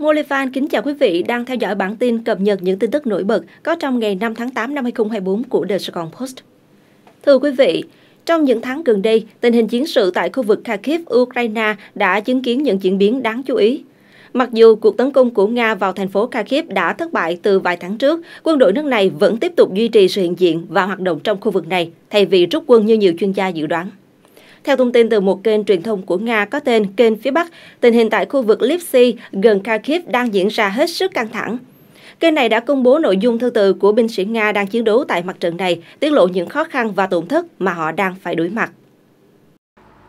Molivan kính chào quý vị đang theo dõi bản tin cập nhật những tin tức nổi bật có trong ngày 5 tháng 8 năm 2024 của The Saigon Post. Thưa quý vị, trong những tháng gần đây, tình hình chiến sự tại khu vực Kharkiv, Ukraine đã chứng kiến những diễn biến đáng chú ý. Mặc dù cuộc tấn công của Nga vào thành phố Kharkiv đã thất bại từ vài tháng trước, quân đội nước này vẫn tiếp tục duy trì sự hiện diện và hoạt động trong khu vực này, thay vì rút quân như nhiều chuyên gia dự đoán. Theo thông tin từ một kênh truyền thông của Nga có tên kênh phía Bắc, tình hình tại khu vực Lipsy gần Kharkiv đang diễn ra hết sức căng thẳng. Kênh này đã công bố nội dung thư từ của binh sĩ Nga đang chiến đấu tại mặt trận này, tiết lộ những khó khăn và tổn thất mà họ đang phải đối mặt.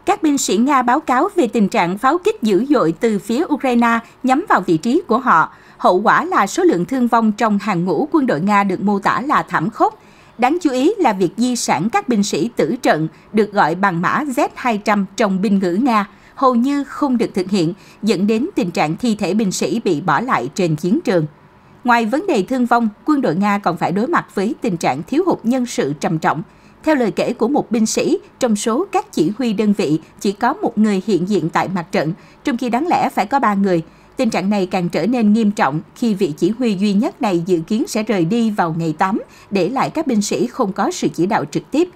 Các binh sĩ Nga báo cáo về tình trạng pháo kích dữ dội từ phía Ukraine nhắm vào vị trí của họ. Hậu quả là số lượng thương vong trong hàng ngũ quân đội Nga được mô tả là thảm khốc, Đáng chú ý là việc di sản các binh sĩ tử trận được gọi bằng mã Z200 trong binh ngữ Nga hầu như không được thực hiện, dẫn đến tình trạng thi thể binh sĩ bị bỏ lại trên chiến trường. Ngoài vấn đề thương vong, quân đội Nga còn phải đối mặt với tình trạng thiếu hụt nhân sự trầm trọng. Theo lời kể của một binh sĩ, trong số các chỉ huy đơn vị chỉ có một người hiện diện tại mặt trận, trong khi đáng lẽ phải có ba người – Tình trạng này càng trở nên nghiêm trọng khi vị chỉ huy duy nhất này dự kiến sẽ rời đi vào ngày 8, để lại các binh sĩ không có sự chỉ đạo trực tiếp.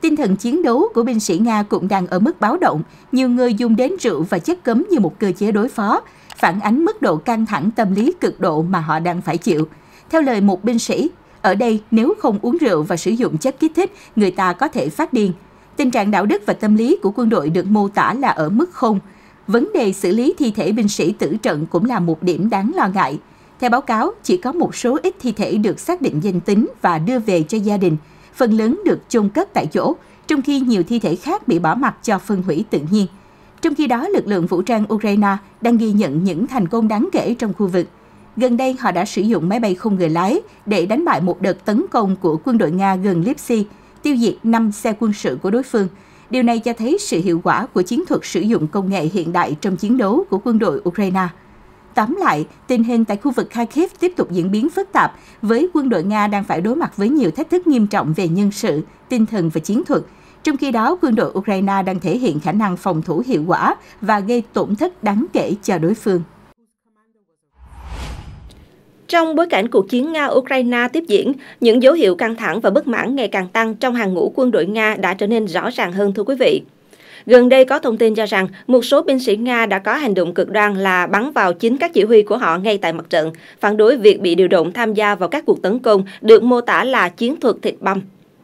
Tinh thần chiến đấu của binh sĩ Nga cũng đang ở mức báo động, nhiều người dùng đến rượu và chất cấm như một cơ chế đối phó, phản ánh mức độ căng thẳng tâm lý cực độ mà họ đang phải chịu. Theo lời một binh sĩ, ở đây nếu không uống rượu và sử dụng chất kích thích, người ta có thể phát điên. Tình trạng đạo đức và tâm lý của quân đội được mô tả là ở mức không – vấn đề xử lý thi thể binh sĩ tử trận cũng là một điểm đáng lo ngại. Theo báo cáo, chỉ có một số ít thi thể được xác định danh tính và đưa về cho gia đình, phần lớn được chôn cất tại chỗ, trong khi nhiều thi thể khác bị bỏ mặc cho phân hủy tự nhiên. Trong khi đó, lực lượng vũ trang Ukraine đang ghi nhận những thành công đáng kể trong khu vực. Gần đây, họ đã sử dụng máy bay không người lái để đánh bại một đợt tấn công của quân đội Nga gần Lipsi, tiêu diệt 5 xe quân sự của đối phương – Điều này cho thấy sự hiệu quả của chiến thuật sử dụng công nghệ hiện đại trong chiến đấu của quân đội Ukraine. Tóm lại, tình hình tại khu vực Kharkiv tiếp tục diễn biến phức tạp, với quân đội Nga đang phải đối mặt với nhiều thách thức nghiêm trọng về nhân sự, tinh thần và chiến thuật. Trong khi đó, quân đội Ukraine đang thể hiện khả năng phòng thủ hiệu quả và gây tổn thất đáng kể cho đối phương. Trong bối cảnh cuộc chiến Nga-Ukraine tiếp diễn, những dấu hiệu căng thẳng và bất mãn ngày càng tăng trong hàng ngũ quân đội Nga đã trở nên rõ ràng hơn thưa quý vị. Gần đây có thông tin cho rằng một số binh sĩ Nga đã có hành động cực đoan là bắn vào chính các chỉ huy của họ ngay tại mặt trận, phản đối việc bị điều động tham gia vào các cuộc tấn công được mô tả là chiến thuật thịt băm.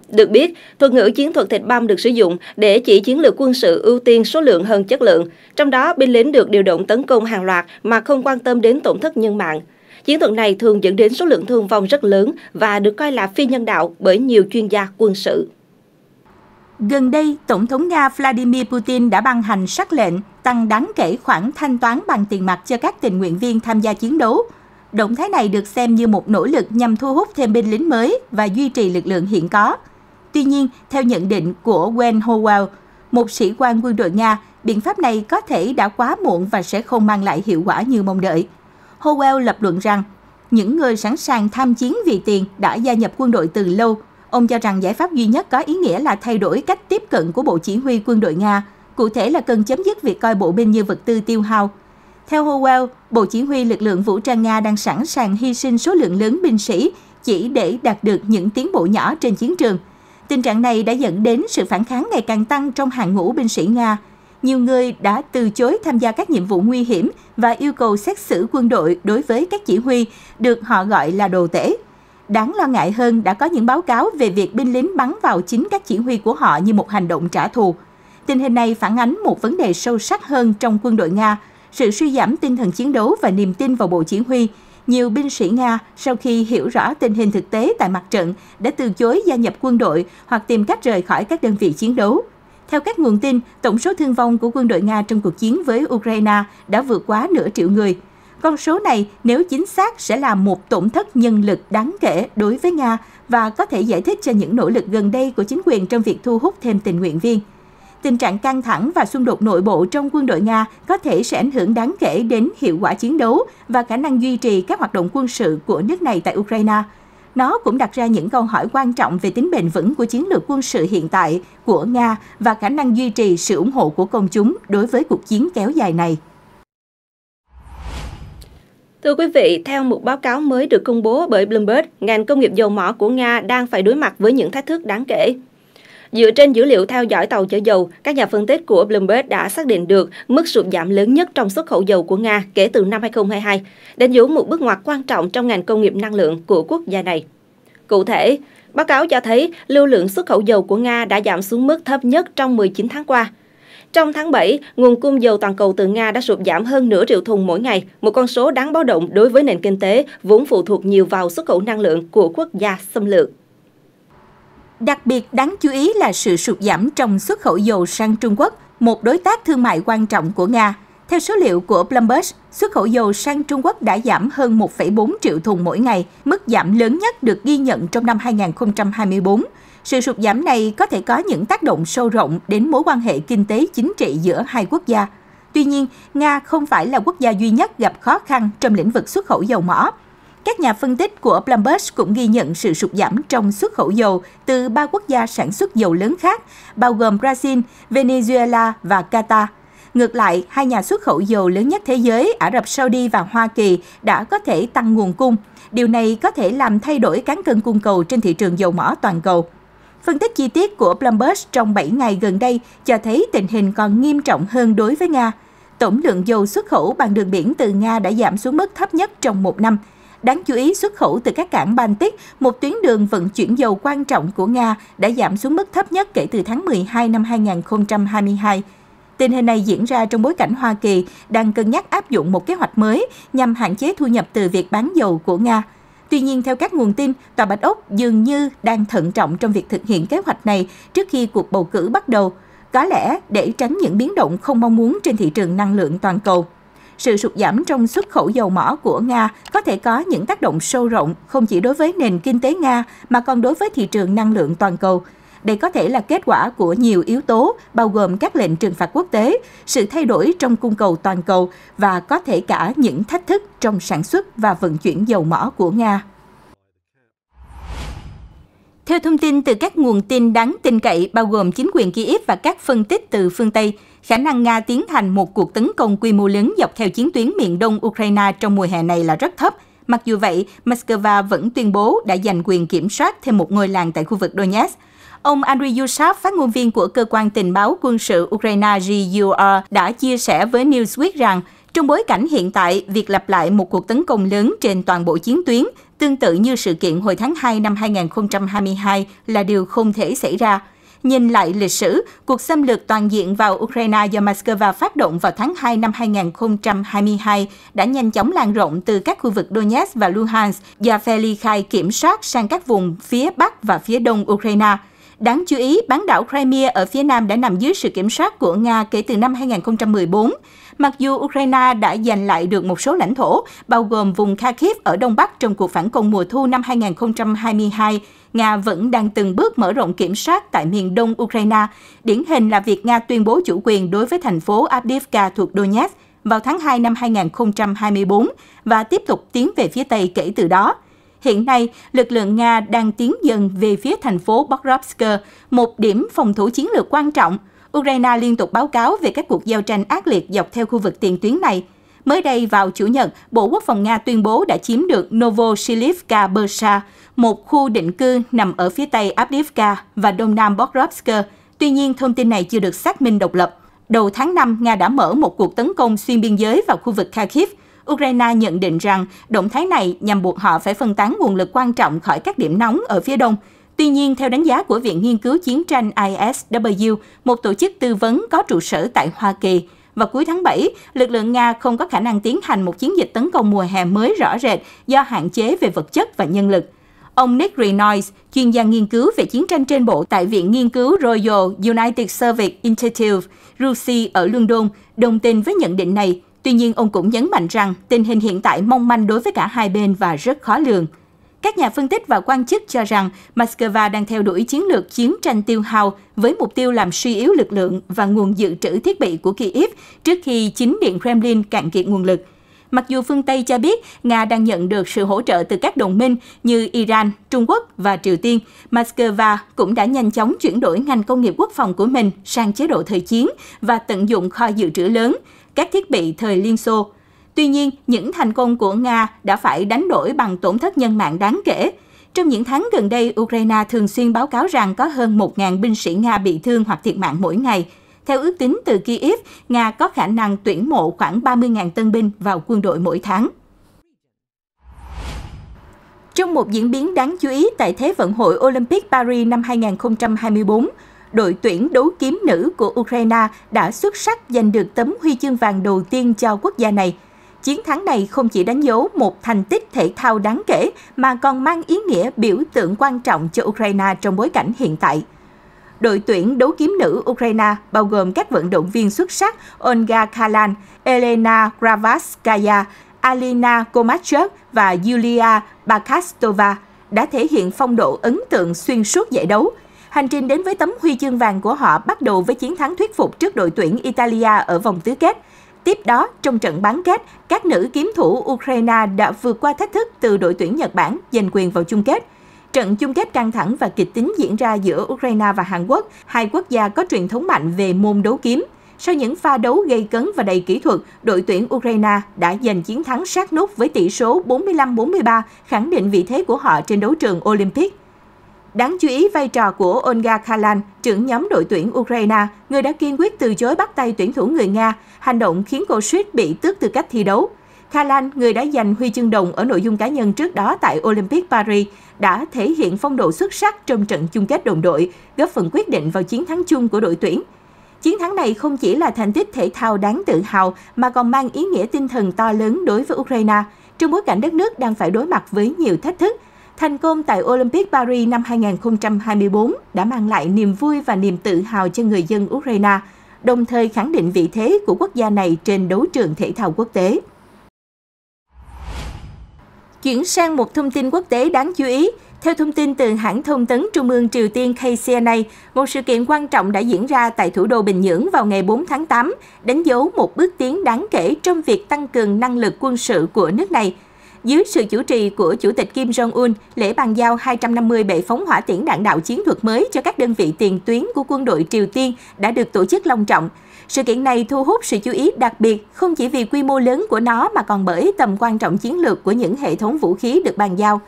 Được biết, thuật ngữ chiến thuật thịt băm được sử dụng để chỉ chiến lược quân sự ưu tiên số lượng hơn chất lượng. Trong đó, binh lính được điều động tấn công hàng loạt mà không quan tâm đến tổn thất nhân mạng. Chiến thuật này thường dẫn đến số lượng thương vong rất lớn và được coi là phi nhân đạo bởi nhiều chuyên gia quân sự. Gần đây, Tổng thống Nga Vladimir Putin đã ban hành sắc lệnh tăng đáng kể khoản thanh toán bằng tiền mặt cho các tình nguyện viên tham gia chiến đấu. Động thái này được xem như một nỗ lực nhằm thu hút thêm binh lính mới và duy trì lực lượng hiện có. Tuy nhiên, theo nhận định của Wen Howell, một sĩ quan quân đội Nga, biện pháp này có thể đã quá muộn và sẽ không mang lại hiệu quả như mong đợi. Howell lập luận rằng những người sẵn sàng tham chiến vì tiền đã gia nhập quân đội từ lâu. Ông cho rằng giải pháp duy nhất có ý nghĩa là thay đổi cách tiếp cận của Bộ Chỉ huy quân đội Nga, cụ thể là cần chấm dứt việc coi bộ binh như vật tư tiêu hao. Theo Howell, Bộ Chỉ huy lực lượng vũ trang Nga đang sẵn sàng hy sinh số lượng lớn binh sĩ chỉ để đạt được những tiến bộ nhỏ trên chiến trường. Tình trạng này đã dẫn đến sự phản kháng ngày càng tăng trong hàng ngũ binh sĩ Nga – nhiều người đã từ chối tham gia các nhiệm vụ nguy hiểm và yêu cầu xét xử quân đội đối với các chỉ huy được họ gọi là đồ tể. Đáng lo ngại hơn đã có những báo cáo về việc binh lính bắn vào chính các chỉ huy của họ như một hành động trả thù. Tình hình này phản ánh một vấn đề sâu sắc hơn trong quân đội Nga, sự suy giảm tinh thần chiến đấu và niềm tin vào bộ chỉ huy. Nhiều binh sĩ Nga sau khi hiểu rõ tình hình thực tế tại mặt trận đã từ chối gia nhập quân đội hoặc tìm cách rời khỏi các đơn vị chiến đấu. Theo các nguồn tin, tổng số thương vong của quân đội Nga trong cuộc chiến với Ukraine đã vượt quá nửa triệu người. Con số này, nếu chính xác, sẽ là một tổn thất nhân lực đáng kể đối với Nga và có thể giải thích cho những nỗ lực gần đây của chính quyền trong việc thu hút thêm tình nguyện viên. Tình trạng căng thẳng và xung đột nội bộ trong quân đội Nga có thể sẽ ảnh hưởng đáng kể đến hiệu quả chiến đấu và khả năng duy trì các hoạt động quân sự của nước này tại Ukraine – nó cũng đặt ra những câu hỏi quan trọng về tính bền vững của chiến lược quân sự hiện tại của Nga và khả năng duy trì sự ủng hộ của công chúng đối với cuộc chiến kéo dài này. Thưa quý vị, theo một báo cáo mới được công bố bởi Bloomberg, ngành công nghiệp dầu mỏ của Nga đang phải đối mặt với những thách thức đáng kể. Dựa trên dữ liệu theo dõi tàu chở dầu, các nhà phân tích của Bloomberg đã xác định được mức sụt giảm lớn nhất trong xuất khẩu dầu của Nga kể từ năm 2022, đánh dấu một bước ngoặt quan trọng trong ngành công nghiệp năng lượng của quốc gia này. Cụ thể, báo cáo cho thấy lưu lượng xuất khẩu dầu của Nga đã giảm xuống mức thấp nhất trong 19 tháng qua. Trong tháng 7, nguồn cung dầu toàn cầu từ Nga đã sụt giảm hơn nửa triệu thùng mỗi ngày, một con số đáng báo động đối với nền kinh tế vốn phụ thuộc nhiều vào xuất khẩu năng lượng của quốc gia xâm lược. Đặc biệt đáng chú ý là sự sụt giảm trong xuất khẩu dầu sang Trung Quốc, một đối tác thương mại quan trọng của Nga. Theo số liệu của Bloomberg, xuất khẩu dầu sang Trung Quốc đã giảm hơn 1,4 triệu thùng mỗi ngày, mức giảm lớn nhất được ghi nhận trong năm 2024. Sự sụt giảm này có thể có những tác động sâu rộng đến mối quan hệ kinh tế chính trị giữa hai quốc gia. Tuy nhiên, Nga không phải là quốc gia duy nhất gặp khó khăn trong lĩnh vực xuất khẩu dầu mỏ. Các nhà phân tích của Bloomberg cũng ghi nhận sự sụt giảm trong xuất khẩu dầu từ ba quốc gia sản xuất dầu lớn khác, bao gồm Brazil, Venezuela và Qatar. Ngược lại, hai nhà xuất khẩu dầu lớn nhất thế giới, Ả Rập Saudi và Hoa Kỳ đã có thể tăng nguồn cung. Điều này có thể làm thay đổi cán cân cung cầu trên thị trường dầu mỏ toàn cầu. Phân tích chi tiết của Bloomberg trong 7 ngày gần đây cho thấy tình hình còn nghiêm trọng hơn đối với Nga. Tổng lượng dầu xuất khẩu bằng đường biển từ Nga đã giảm xuống mức thấp nhất trong một năm – Đáng chú ý, xuất khẩu từ các cảng Baltic, một tuyến đường vận chuyển dầu quan trọng của Nga, đã giảm xuống mức thấp nhất kể từ tháng 12 năm 2022. Tình hình này diễn ra trong bối cảnh Hoa Kỳ đang cân nhắc áp dụng một kế hoạch mới nhằm hạn chế thu nhập từ việc bán dầu của Nga. Tuy nhiên, theo các nguồn tin, Tòa Bạch Ốc dường như đang thận trọng trong việc thực hiện kế hoạch này trước khi cuộc bầu cử bắt đầu, có lẽ để tránh những biến động không mong muốn trên thị trường năng lượng toàn cầu sự sụt giảm trong xuất khẩu dầu mỏ của Nga có thể có những tác động sâu rộng không chỉ đối với nền kinh tế Nga mà còn đối với thị trường năng lượng toàn cầu. Đây có thể là kết quả của nhiều yếu tố, bao gồm các lệnh trừng phạt quốc tế, sự thay đổi trong cung cầu toàn cầu và có thể cả những thách thức trong sản xuất và vận chuyển dầu mỏ của Nga. Theo thông tin từ các nguồn tin đáng tin cậy bao gồm chính quyền Kiev và các phân tích từ phương Tây, khả năng Nga tiến hành một cuộc tấn công quy mô lớn dọc theo chiến tuyến miền đông Ukraine trong mùa hè này là rất thấp. Mặc dù vậy, Moscow vẫn tuyên bố đã giành quyền kiểm soát thêm một ngôi làng tại khu vực Donetsk. Ông Andriy Yushab, phát ngôn viên của cơ quan tình báo quân sự Ukraine GUR, đã chia sẻ với Newsweek rằng trong bối cảnh hiện tại, việc lặp lại một cuộc tấn công lớn trên toàn bộ chiến tuyến, tương tự như sự kiện hồi tháng 2 năm 2022 là điều không thể xảy ra nhìn lại lịch sử, cuộc xâm lược toàn diện vào Ukraine do Moscow phát động vào tháng 2 năm 2022 đã nhanh chóng lan rộng từ các khu vực Donetsk và Luhansk do ly Khai kiểm soát sang các vùng phía Bắc và phía Đông Ukraine – Đáng chú ý, bán đảo Crimea ở phía nam đã nằm dưới sự kiểm soát của Nga kể từ năm 2014. Mặc dù Ukraine đã giành lại được một số lãnh thổ, bao gồm vùng Kharkiv ở Đông Bắc trong cuộc phản công mùa thu năm 2022, Nga vẫn đang từng bước mở rộng kiểm soát tại miền đông Ukraine. Điển hình là việc Nga tuyên bố chủ quyền đối với thành phố Avdiivka thuộc Donetsk vào tháng 2 năm 2024 và tiếp tục tiến về phía Tây kể từ đó. Hiện nay, lực lượng Nga đang tiến dần về phía thành phố Pokrovsk, một điểm phòng thủ chiến lược quan trọng. Ukraine liên tục báo cáo về các cuộc giao tranh ác liệt dọc theo khu vực tiền tuyến này. Mới đây vào Chủ nhật, Bộ Quốc phòng Nga tuyên bố đã chiếm được Novosilivka Bersa, một khu định cư nằm ở phía tây Avdiivka và đông nam Pokrovsk. Tuy nhiên, thông tin này chưa được xác minh độc lập. Đầu tháng 5, Nga đã mở một cuộc tấn công xuyên biên giới vào khu vực Kharkiv, Ukraine nhận định rằng động thái này nhằm buộc họ phải phân tán nguồn lực quan trọng khỏi các điểm nóng ở phía đông. Tuy nhiên, theo đánh giá của Viện Nghiên cứu Chiến tranh ISW, một tổ chức tư vấn có trụ sở tại Hoa Kỳ, vào cuối tháng 7, lực lượng Nga không có khả năng tiến hành một chiến dịch tấn công mùa hè mới rõ rệt do hạn chế về vật chất và nhân lực. Ông Nick Renois, chuyên gia nghiên cứu về chiến tranh trên bộ tại Viện Nghiên cứu Royal United Service Institute, RUSI ở London, đồng tình với nhận định này. Tuy nhiên, ông cũng nhấn mạnh rằng tình hình hiện tại mong manh đối với cả hai bên và rất khó lường. Các nhà phân tích và quan chức cho rằng Moscow đang theo đuổi chiến lược chiến tranh tiêu hao với mục tiêu làm suy yếu lực lượng và nguồn dự trữ thiết bị của Kyiv trước khi chính Điện Kremlin cạn kiệt nguồn lực. Mặc dù phương Tây cho biết Nga đang nhận được sự hỗ trợ từ các đồng minh như Iran, Trung Quốc và Triều Tiên, Moscow cũng đã nhanh chóng chuyển đổi ngành công nghiệp quốc phòng của mình sang chế độ thời chiến và tận dụng kho dự trữ lớn, các thiết bị thời Liên Xô. Tuy nhiên, những thành công của Nga đã phải đánh đổi bằng tổn thất nhân mạng đáng kể. Trong những tháng gần đây, Ukraine thường xuyên báo cáo rằng có hơn 1.000 binh sĩ Nga bị thương hoặc thiệt mạng mỗi ngày. Theo ước tính từ Kiev, Nga có khả năng tuyển mộ khoảng 30.000 tân binh vào quân đội mỗi tháng. Trong một diễn biến đáng chú ý tại Thế vận hội Olympic Paris năm 2024, đội tuyển đấu kiếm nữ của Ukraine đã xuất sắc giành được tấm huy chương vàng đầu tiên cho quốc gia này. Chiến thắng này không chỉ đánh dấu một thành tích thể thao đáng kể mà còn mang ý nghĩa biểu tượng quan trọng cho Ukraine trong bối cảnh hiện tại. Đội tuyển đấu kiếm nữ Ukraine bao gồm các vận động viên xuất sắc Olga Kalan, Elena Gravatskaya, Alina Komachev và Yulia Bakastova đã thể hiện phong độ ấn tượng xuyên suốt giải đấu – Hành trình đến với tấm huy chương vàng của họ bắt đầu với chiến thắng thuyết phục trước đội tuyển Italia ở vòng tứ kết. Tiếp đó, trong trận bán kết, các nữ kiếm thủ Ukraine đã vượt qua thách thức từ đội tuyển Nhật Bản giành quyền vào chung kết. Trận chung kết căng thẳng và kịch tính diễn ra giữa Ukraine và Hàn Quốc, hai quốc gia có truyền thống mạnh về môn đấu kiếm. Sau những pha đấu gây cấn và đầy kỹ thuật, đội tuyển Ukraine đã giành chiến thắng sát nút với tỷ số 45-43, khẳng định vị thế của họ trên đấu trường Olympic. Đáng chú ý vai trò của Olga Kalan, trưởng nhóm đội tuyển Ukraine, người đã kiên quyết từ chối bắt tay tuyển thủ người Nga, hành động khiến cô suýt bị tước tư cách thi đấu. Kalan, người đã giành huy chương đồng ở nội dung cá nhân trước đó tại Olympic Paris, đã thể hiện phong độ xuất sắc trong trận chung kết đồng đội, góp phần quyết định vào chiến thắng chung của đội tuyển. Chiến thắng này không chỉ là thành tích thể thao đáng tự hào mà còn mang ý nghĩa tinh thần to lớn đối với Ukraine, trong bối cảnh đất nước đang phải đối mặt với nhiều thách thức Thành công tại Olympic Paris năm 2024 đã mang lại niềm vui và niềm tự hào cho người dân Ukraine, đồng thời khẳng định vị thế của quốc gia này trên đấu trường thể thao quốc tế. Chuyển sang một thông tin quốc tế đáng chú ý, theo thông tin từ hãng thông tấn Trung ương Triều Tiên KCNA, một sự kiện quan trọng đã diễn ra tại thủ đô Bình Nhưỡng vào ngày 4 tháng 8, đánh dấu một bước tiến đáng kể trong việc tăng cường năng lực quân sự của nước này – dưới sự chủ trì của Chủ tịch Kim Jong-un, lễ bàn giao 250 bệ phóng hỏa tiễn đạn đạo chiến thuật mới cho các đơn vị tiền tuyến của quân đội Triều Tiên đã được tổ chức long trọng. Sự kiện này thu hút sự chú ý đặc biệt không chỉ vì quy mô lớn của nó mà còn bởi tầm quan trọng chiến lược của những hệ thống vũ khí được bàn giao.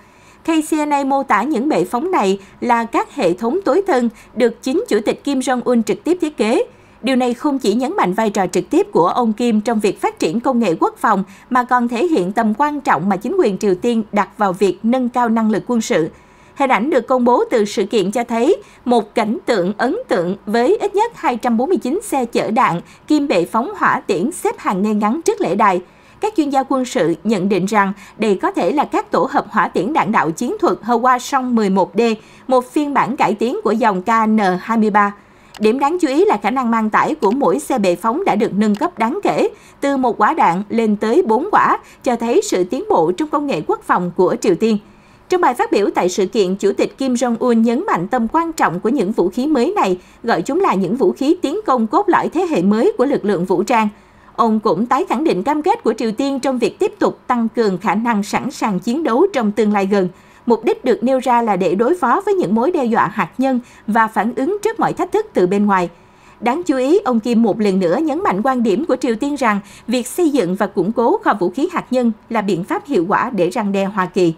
KCNA mô tả những bệ phóng này là các hệ thống tối thân được chính Chủ tịch Kim Jong-un trực tiếp thiết kế – Điều này không chỉ nhấn mạnh vai trò trực tiếp của ông Kim trong việc phát triển công nghệ quốc phòng mà còn thể hiện tầm quan trọng mà chính quyền Triều Tiên đặt vào việc nâng cao năng lực quân sự. Hình ảnh được công bố từ sự kiện cho thấy một cảnh tượng ấn tượng với ít nhất 249 xe chở đạn, kim bệ phóng hỏa tiễn xếp hàng ngay ngắn trước lễ đài. Các chuyên gia quân sự nhận định rằng đây có thể là các tổ hợp hỏa tiễn đạn đạo chiến thuật Hwa Song 11D, một phiên bản cải tiến của dòng KN-23. Điểm đáng chú ý là khả năng mang tải của mỗi xe bệ phóng đã được nâng cấp đáng kể, từ một quả đạn lên tới 4 quả, cho thấy sự tiến bộ trong công nghệ quốc phòng của Triều Tiên. Trong bài phát biểu tại sự kiện, Chủ tịch Kim Jong-un nhấn mạnh tầm quan trọng của những vũ khí mới này, gọi chúng là những vũ khí tiến công cốt lõi thế hệ mới của lực lượng vũ trang. Ông cũng tái khẳng định cam kết của Triều Tiên trong việc tiếp tục tăng cường khả năng sẵn sàng chiến đấu trong tương lai gần – mục đích được nêu ra là để đối phó với những mối đe dọa hạt nhân và phản ứng trước mọi thách thức từ bên ngoài. Đáng chú ý, ông Kim một lần nữa nhấn mạnh quan điểm của Triều Tiên rằng việc xây dựng và củng cố kho vũ khí hạt nhân là biện pháp hiệu quả để răng đe Hoa Kỳ.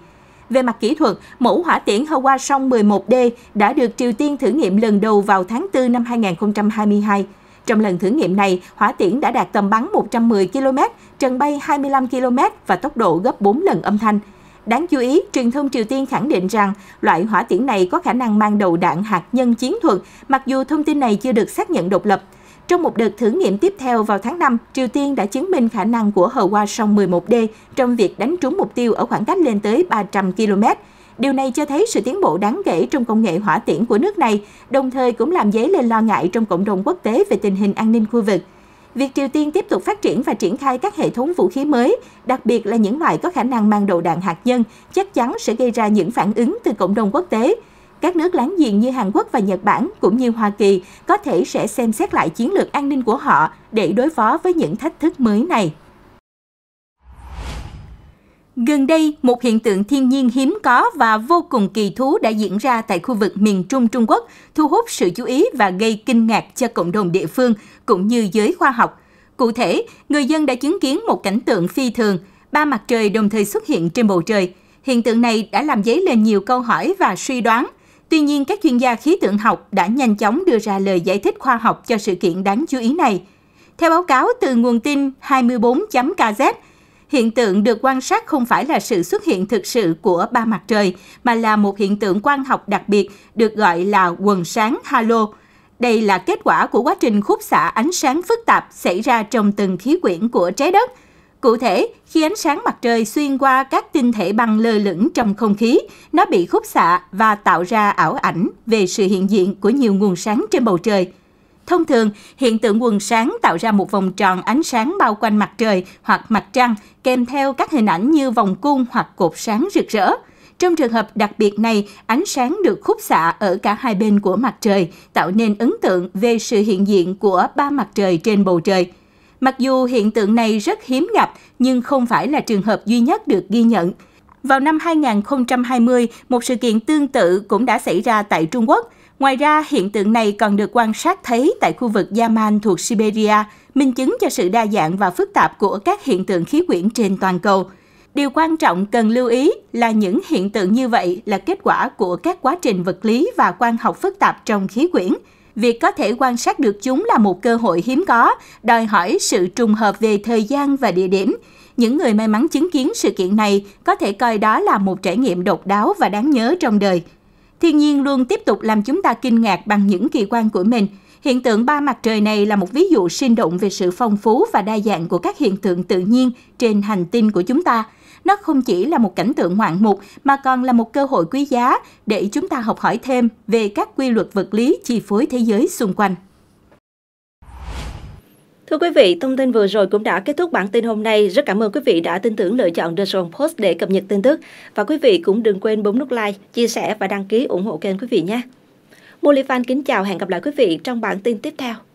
Về mặt kỹ thuật, mẫu hỏa tiễn Hwa Song 11D đã được Triều Tiên thử nghiệm lần đầu vào tháng 4 năm 2022. Trong lần thử nghiệm này, hỏa tiễn đã đạt tầm bắn 110 km, trần bay 25 km và tốc độ gấp 4 lần âm thanh. Đáng chú ý, truyền thông Triều Tiên khẳng định rằng loại hỏa tiễn này có khả năng mang đầu đạn hạt nhân chiến thuật, mặc dù thông tin này chưa được xác nhận độc lập. Trong một đợt thử nghiệm tiếp theo vào tháng 5, Triều Tiên đã chứng minh khả năng của hờ qua sông 11D trong việc đánh trúng mục tiêu ở khoảng cách lên tới 300 km. Điều này cho thấy sự tiến bộ đáng kể trong công nghệ hỏa tiễn của nước này, đồng thời cũng làm dấy lên lo ngại trong cộng đồng quốc tế về tình hình an ninh khu vực. Việc Triều Tiên tiếp tục phát triển và triển khai các hệ thống vũ khí mới, đặc biệt là những loại có khả năng mang đầu đạn hạt nhân, chắc chắn sẽ gây ra những phản ứng từ cộng đồng quốc tế. Các nước láng giềng như Hàn Quốc và Nhật Bản cũng như Hoa Kỳ có thể sẽ xem xét lại chiến lược an ninh của họ để đối phó với những thách thức mới này. Gần đây, một hiện tượng thiên nhiên hiếm có và vô cùng kỳ thú đã diễn ra tại khu vực miền Trung Trung Quốc, thu hút sự chú ý và gây kinh ngạc cho cộng đồng địa phương cũng như giới khoa học. Cụ thể, người dân đã chứng kiến một cảnh tượng phi thường, ba mặt trời đồng thời xuất hiện trên bầu trời. Hiện tượng này đã làm dấy lên nhiều câu hỏi và suy đoán. Tuy nhiên, các chuyên gia khí tượng học đã nhanh chóng đưa ra lời giải thích khoa học cho sự kiện đáng chú ý này. Theo báo cáo từ nguồn tin 24.kz, Hiện tượng được quan sát không phải là sự xuất hiện thực sự của ba mặt trời, mà là một hiện tượng quan học đặc biệt được gọi là quần sáng halo. Đây là kết quả của quá trình khúc xạ ánh sáng phức tạp xảy ra trong từng khí quyển của trái đất. Cụ thể, khi ánh sáng mặt trời xuyên qua các tinh thể băng lơ lửng trong không khí, nó bị khúc xạ và tạo ra ảo ảnh về sự hiện diện của nhiều nguồn sáng trên bầu trời. Thông thường, hiện tượng quần sáng tạo ra một vòng tròn ánh sáng bao quanh mặt trời hoặc mặt trăng, kèm theo các hình ảnh như vòng cung hoặc cột sáng rực rỡ. Trong trường hợp đặc biệt này, ánh sáng được khúc xạ ở cả hai bên của mặt trời, tạo nên ấn tượng về sự hiện diện của ba mặt trời trên bầu trời. Mặc dù hiện tượng này rất hiếm gặp, nhưng không phải là trường hợp duy nhất được ghi nhận. Vào năm 2020, một sự kiện tương tự cũng đã xảy ra tại Trung Quốc – Ngoài ra, hiện tượng này còn được quan sát thấy tại khu vực Yaman thuộc Siberia, minh chứng cho sự đa dạng và phức tạp của các hiện tượng khí quyển trên toàn cầu. Điều quan trọng cần lưu ý là những hiện tượng như vậy là kết quả của các quá trình vật lý và quan học phức tạp trong khí quyển. Việc có thể quan sát được chúng là một cơ hội hiếm có, đòi hỏi sự trùng hợp về thời gian và địa điểm. Những người may mắn chứng kiến sự kiện này có thể coi đó là một trải nghiệm độc đáo và đáng nhớ trong đời – Thiên nhiên luôn tiếp tục làm chúng ta kinh ngạc bằng những kỳ quan của mình. Hiện tượng ba mặt trời này là một ví dụ sinh động về sự phong phú và đa dạng của các hiện tượng tự nhiên trên hành tinh của chúng ta. Nó không chỉ là một cảnh tượng ngoạn mục mà còn là một cơ hội quý giá để chúng ta học hỏi thêm về các quy luật vật lý chi phối thế giới xung quanh. Thưa quý vị, thông tin vừa rồi cũng đã kết thúc bản tin hôm nay. Rất cảm ơn quý vị đã tin tưởng lựa chọn The Zone Post để cập nhật tin tức. Và quý vị cũng đừng quên bấm nút like, chia sẻ và đăng ký ủng hộ kênh quý vị nhé. Mulifan kính chào hẹn gặp lại quý vị trong bản tin tiếp theo.